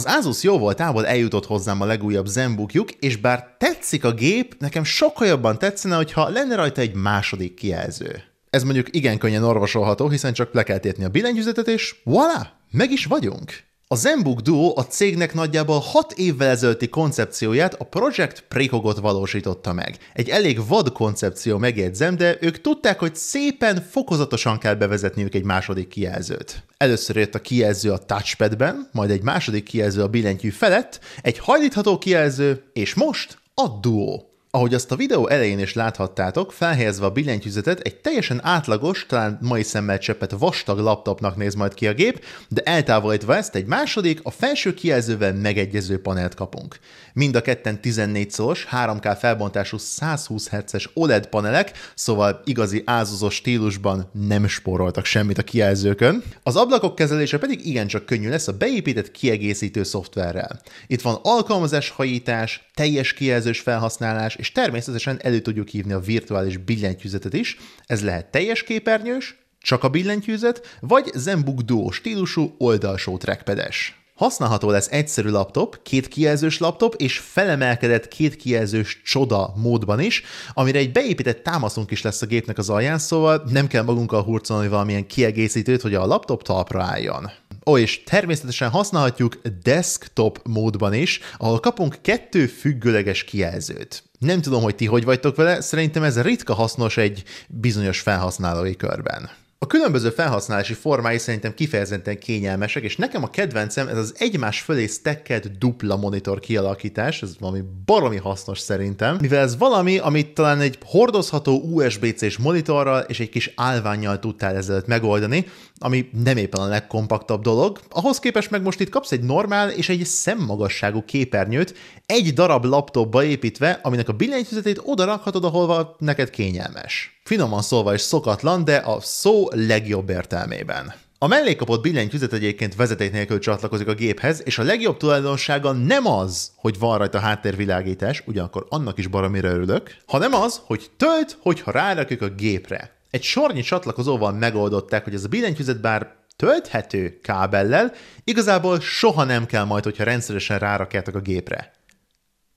Az Asus jó volt, távol eljutott hozzám a legújabb zenbookjuk, és bár tetszik a gép, nekem sokkal jobban tetszene, hogyha lenne rajta egy második kijelző. Ez mondjuk igen könnyen orvosolható, hiszen csak le kell tétni a billentyűzetet, és voilà, meg is vagyunk. A ZenBook Duo a cégnek nagyjából 6 évvel ezelőtti koncepcióját, a Project Precogot valósította meg. Egy elég vad koncepció, megjegyzem, de ők tudták, hogy szépen, fokozatosan kell bevezetniük egy második kijelzőt. Először jött a kijelző a touchpadben, majd egy második kijelző a billentyű felett, egy hajlítható kijelző, és most a Duo. Ahogy azt a videó elején is láthattátok, felhelyezve a billentyűzetet, egy teljesen átlagos, talán mai szemmel cseppet vastag laptopnak néz majd ki a gép, de eltávolítva ezt egy második, a felső kijelzővel megegyező panelt kapunk. Mind a ketten 14 szoros, 3K felbontású 120 Hz-es OLED panelek, szóval igazi ázuzos stílusban nem spóroltak semmit a kijelzőkön. Az ablakok kezelése pedig igencsak könnyű lesz a beépített kiegészítő szoftverrel. Itt van alkalmazás hajítás, teljes kijelzős felhasználás, és természetesen elő tudjuk hívni a virtuális billentyűzetet is, ez lehet teljes képernyős, csak a billentyűzet, vagy Zenbook Duo stílusú oldalsó trackpedes. Használható lesz egyszerű laptop, két kijelzős laptop és felemelkedett két kijelzős csoda módban is, amire egy beépített támaszunk is lesz a gépnek az alján, szóval nem kell magunkkal hurcolni valamilyen kiegészítőt, hogy a laptop talpra álljon. Ó, és természetesen használhatjuk desktop módban is, ahol kapunk kettő függőleges kijelzőt. Nem tudom, hogy ti hogy vagytok vele, szerintem ez ritka hasznos egy bizonyos felhasználói körben. A különböző felhasználási formái szerintem kifejezetten kényelmesek, és nekem a kedvencem ez az egymás fölé stacked dupla monitor kialakítás, ez valami baromi hasznos szerintem, mivel ez valami, amit talán egy hordozható USB-C-s monitorral és egy kis állványjal tudtál ezelőtt megoldani, ami nem éppen a legkompaktabb dolog. Ahhoz képest meg most itt kapsz egy normál és egy szemmagasságú képernyőt, egy darab laptopba építve, aminek a billentyűzetét oda rakhatod, ahol neked kényelmes finoman szólva is szokatlan, de a szó legjobb értelmében. A mellé kapott billentyűzet egyébként vezeték nélkül csatlakozik a géphez, és a legjobb tulajdonsága nem az, hogy van rajta háttérvilágítás, ugyanakkor annak is baromira örülök, hanem az, hogy tölt, hogyha rárakjuk a gépre. Egy sornyi csatlakozóval megoldották, hogy ez a billentyűzet bár tölthető kábellel, igazából soha nem kell majd, hogyha rendszeresen rárakjátok a gépre.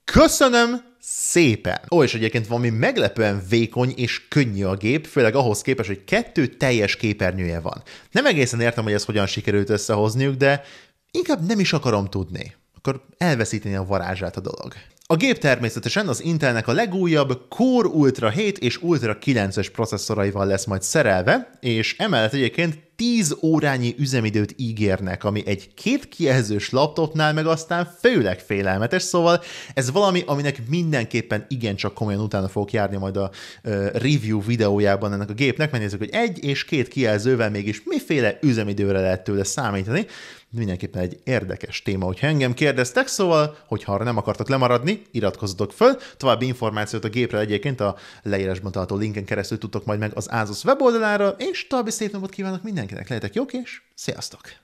Köszönöm szépen! Ó, és egyébként valami meglepően vékony és könnyű a gép, főleg ahhoz képest, hogy kettő teljes képernyője van. Nem egészen értem, hogy ez hogyan sikerült összehozniuk, de inkább nem is akarom tudni. Akkor elveszíteni a varázsát a dolog. A gép természetesen az Intelnek a legújabb Core Ultra 7 és Ultra 9-es processzoraival lesz majd szerelve, és emellett egyébként 10 órányi üzemidőt ígérnek, ami egy két kijelzős laptopnál meg aztán főleg félelmetes, szóval ez valami, aminek mindenképpen igencsak komolyan utána fogok járni majd a review videójában ennek a gépnek, mert nézzük, hogy egy és két kijelzővel mégis miféle üzemidőre lehet tőle számítani, mindenképpen egy érdekes téma, hogyha engem kérdeztek, szóval, hogyha nem akartok lemaradni, iratkozzatok föl. További információt a gépre egyébként a leírásban található linken keresztül tudtok majd meg az Asus weboldalára, és további szép napot kívánok mindenkinek, lehetek jók, és sziasztok!